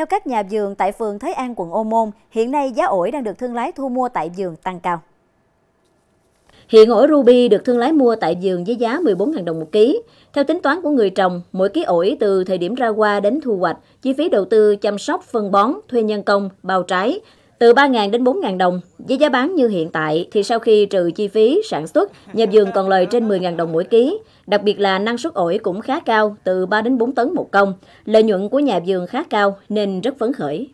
Theo các nhà vườn tại phường Thới An, quận Ô Môn, hiện nay giá ổi đang được thương lái thu mua tại vườn tăng cao. Hiện ổi ruby được thương lái mua tại vườn với giá 14.000 đồng một ký. Theo tính toán của người trồng, mỗi ký ổi từ thời điểm ra hoa đến thu hoạch, chi phí đầu tư chăm sóc, phân bón, thuê nhân công, bao trái từ 3.000 đến 4.000 đồng, với giá bán như hiện tại thì sau khi trừ chi phí sản xuất, nhà vườn còn lời trên 10.000 đồng mỗi ký. Đặc biệt là năng suất ổi cũng khá cao, từ 3 đến 4 tấn một công. Lợi nhuận của nhà vườn khá cao nên rất phấn khởi.